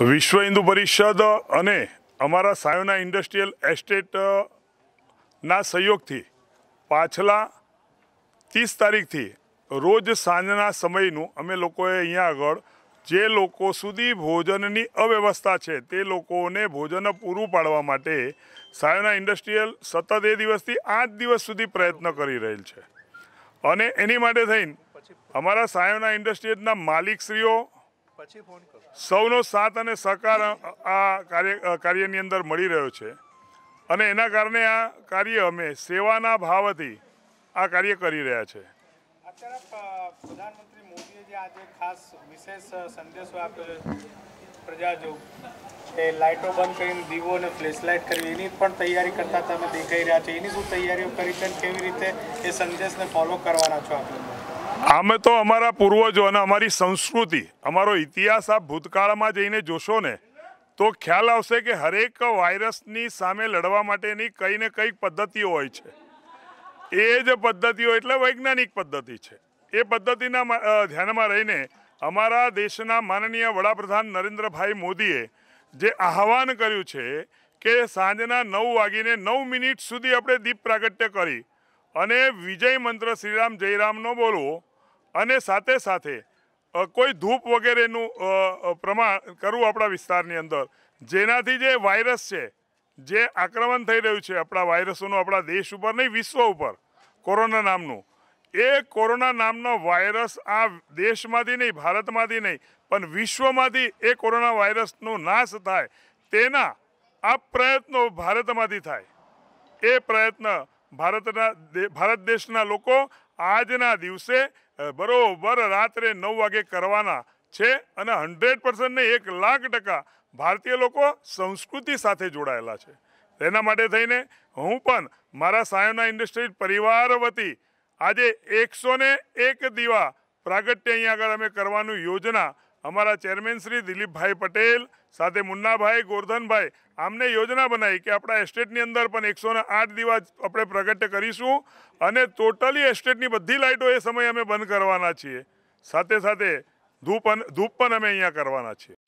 વિશ્વ હિન્દુ પરિષદ અને અમારા સાયોના ઇન્ડસ્ટ્રીયલ એસ્ટેટના સહયોગથી પાછલા ત્રીસ તારીખથી રોજ સાંજના સમયનું અમે લોકોએ અહીંયા આગળ જે લોકો સુધી ભોજનની અવ્યવસ્થા છે તે લોકોને ભોજન પૂરું પાડવા માટે સાયોના ઇન્ડસ્ટ્રીયલ સતત એ દિવસથી આઠ દિવસ સુધી પ્રયત્ન કરી રહેલ છે અને એની માટે થઈને અમારા સાયોના ઇન્ડસ્ટ્રીઝના માલિકશ્રીઓ સૌનો સાથ અને સહકાર આ કાર્ય કાર્યની અંદર મળી રહ્યો છે અને એના કારણે આ કાર્ય અમે સેવાના ભાવથી આ કાર્ય કરી રહ્યા છે પ્રધાનમંત્રી મોદીએ જે આજે ખાસ વિશેષ સંદેશો આપ્યો પ્રજાજો એ લાઇટો બંધ કરીને દીવો અને ફ્લેશલાઇટ કરવી એની પણ તૈયારી કરતા તમે દેખાઈ રહ્યા છો એની શું તૈયારીઓ કરી છે કેવી રીતે એ સંદેશને ફોલો કરવાના છો આપણે આમે તો અમારા પૂર્વજો અને અમારી સંસ્કૃતિ અમારો ઇતિહાસ આ ભૂતકાળમાં જઈને જોશો ને તો ખ્યાલ આવશે કે હરેક વાયરસની સામે લડવા માટેની કંઈ ને કંઈક પદ્ધતિઓ હોય છે એ જ પદ્ધતિઓ એટલે વૈજ્ઞાનિક પદ્ધતિ છે એ પદ્ધતિના ધ્યાનમાં રહીને અમારા દેશના માનનીય વડાપ્રધાન નરેન્દ્રભાઈ મોદીએ જે આહવાન કર્યું છે કે સાંજના નવ વાગીને નવ મિનિટ સુધી આપણે દીપ પ્રાગટ્ય કરી અને વિજય મંત્ર શ્રીરામ જયરામનો બોલવો અને સાથે સાથે કોઈ ધૂપ વગેરેનું પ્રમાણ કરવું આપણા વિસ્તારની અંદર જેનાથી જે વાયરસ છે જે આક્રમણ થઈ રહ્યું છે આપણા વાયરસોનું આપણા દેશ ઉપર નહીં વિશ્વ ઉપર કોરોના નામનું એ કોરોના નામનો વાયરસ આ દેશમાંથી નહીં ભારતમાંથી નહીં પણ વિશ્વમાંથી એ કોરોના વાયરસનો નાશ થાય તેના આ પ્રયત્નો ભારતમાંથી થાય એ પ્રયત્ન ભારતના ભારત દેશના લોકો આજના દિવસે બરોબર રાત્રે નવ વાગે કરવાના છે અને હંડ્રેડ પર્સન્ટને એક લાખ ટકા ભારતીય લોકો સંસ્કૃતિ સાથે જોડાયેલા છે તેના માટે થઈને હું પણ મારા સાયોના ઇન્ડસ્ટ્રીઝ પરિવાર વતી આજે એકસો એક દીવા પ્રાગટ્ય અહીંયા આગળ અમે કરવાનું યોજના અમારા ચેરમેન શ્રી દિલીપભાઈ પટેલ સાથે મુન્નાભાઈ ગોરધનભાઈ આમને યોજના બનાવી કે આપણા એસ્ટેટની અંદર પણ એકસો આઠ દીવા આપણે પ્રગટ કરીશું અને ટોટલી એસ્ટેટની બધી લાઇટો એ સમયે અમે બંધ કરવાના છીએ સાથે સાથે ધૂપ ધૂપ પણ અમે અહીંયા કરવાના છીએ